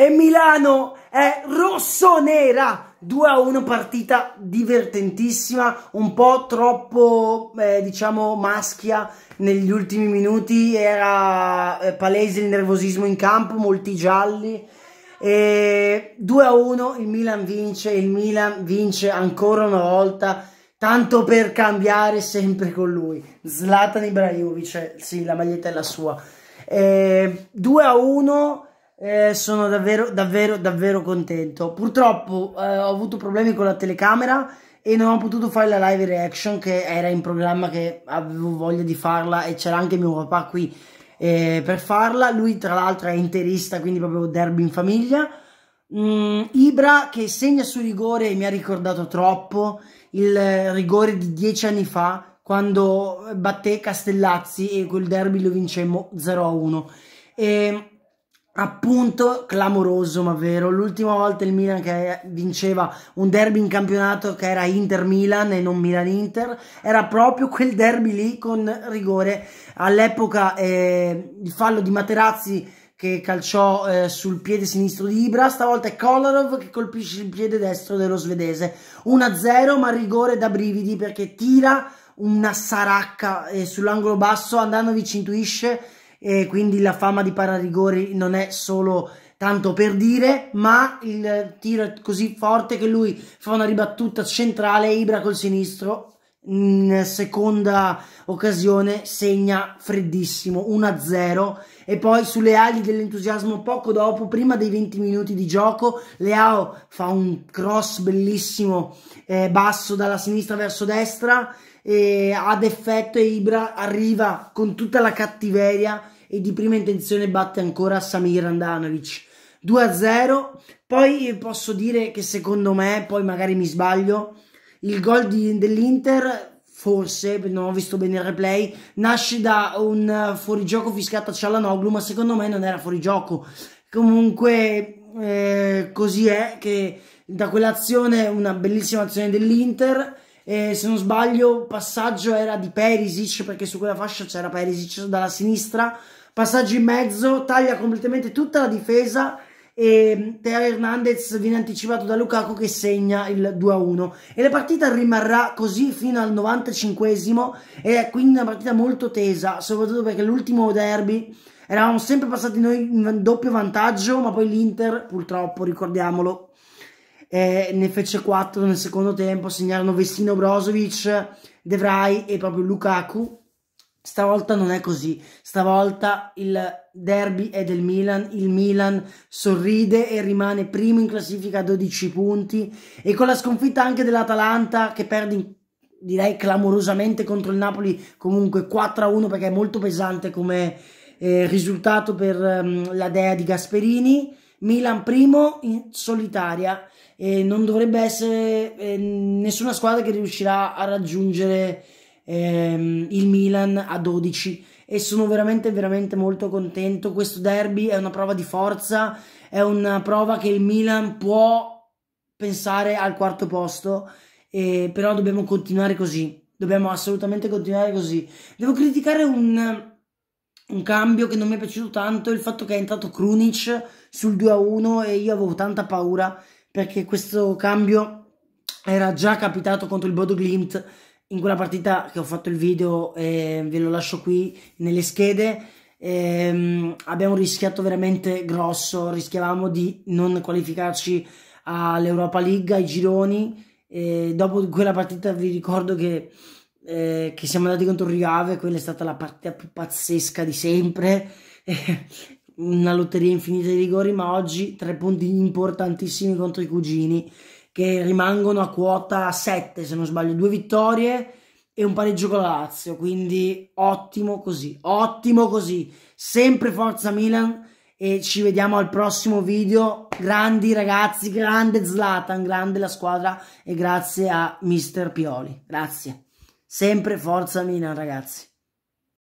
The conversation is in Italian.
e Milano è rossonera 2 a 1, partita divertentissima, un po' troppo, eh, diciamo, maschia negli ultimi minuti. Era eh, palese il nervosismo in campo, molti gialli. E 2 a 1, il Milan vince, il Milan vince ancora una volta. Tanto per cambiare sempre con lui. Zlatan Ibrahimovic, sì, la maglietta è la sua. Eh, e 2 a 1 eh, sono davvero, davvero, davvero contento. Purtroppo eh, ho avuto problemi con la telecamera e non ho potuto fare la live reaction che era in programma che avevo voglia di farla e c'era anche mio papà qui eh, per farla. Lui tra l'altro è interista, quindi proprio derby in famiglia. Mm, Ibra che segna su rigore mi ha ricordato troppo il rigore di dieci anni fa quando batté Castellazzi e quel derby lo vincemmo 0-1. E ehm, appunto clamoroso ma vero l'ultima volta il Milan che vinceva un derby in campionato che era Inter-Milan e non Milan-Inter era proprio quel derby lì con rigore all'epoca eh, il fallo di Materazzi che calciò eh, sul piede sinistro di Ibra, stavolta è Kolarov che colpisce il piede destro dello svedese 1-0 ma rigore da brividi perché tira una saracca eh, sull'angolo basso Andanovic intuisce e quindi la fama di pararigori non è solo tanto per dire, ma il tiro è così forte che lui fa una ribattuta centrale Ibra col sinistro in seconda occasione segna freddissimo 1-0 e poi sulle ali dell'entusiasmo poco dopo prima dei 20 minuti di gioco Leao fa un cross bellissimo eh, basso dalla sinistra verso destra e ad effetto e Ibra arriva con tutta la cattiveria e di prima intenzione batte ancora Samir Andanovic 2-0 poi posso dire che secondo me poi magari mi sbaglio il gol dell'Inter, forse, non ho visto bene il replay, nasce da un fuorigioco fiscato a Cialanoglu, ma secondo me non era fuorigioco. Comunque, eh, così è che da quell'azione, una bellissima azione dell'Inter, eh, se non sbaglio, passaggio era di Perisic, perché su quella fascia c'era Perisic dalla sinistra, passaggio in mezzo, taglia completamente tutta la difesa e mm, Teo Hernandez viene anticipato da Lukaku che segna il 2-1 e la partita rimarrà così fino al 95esimo ed è quindi una partita molto tesa soprattutto perché l'ultimo derby eravamo sempre passati noi in doppio vantaggio ma poi l'Inter purtroppo ricordiamolo eh, ne fece 4 nel secondo tempo segnarono Vestino Brozovic De Vrij e proprio Lukaku Stavolta non è così, stavolta il derby è del Milan, il Milan sorride e rimane primo in classifica a 12 punti e con la sconfitta anche dell'Atalanta che perde direi clamorosamente contro il Napoli comunque 4-1 perché è molto pesante come eh, risultato per um, la Dea di Gasperini, Milan primo in solitaria e non dovrebbe essere eh, nessuna squadra che riuscirà a raggiungere ehm, il Milan a 12 e sono veramente veramente molto contento. Questo derby è una prova di forza, è una prova che il Milan può pensare al quarto posto, eh, però dobbiamo continuare così, dobbiamo assolutamente continuare così. Devo criticare un, un cambio che non mi è piaciuto tanto, il fatto che è entrato Krunic sul 2-1 e io avevo tanta paura perché questo cambio era già capitato contro il Bodo Glimt in quella partita che ho fatto il video e ehm, ve lo lascio qui nelle schede ehm, abbiamo rischiato veramente grosso rischiavamo di non qualificarci all'Europa League ai gironi e dopo quella partita vi ricordo che, eh, che siamo andati contro Riave quella è stata la partita più pazzesca di sempre una lotteria infinita di rigori ma oggi tre punti importantissimi contro i cugini che rimangono a quota 7 se non sbaglio, due vittorie e un pareggio con la Lazio, quindi ottimo così, ottimo così, sempre Forza Milan e ci vediamo al prossimo video, grandi ragazzi, grande Zlatan, grande la squadra e grazie a Mister Pioli, grazie, sempre Forza Milan ragazzi.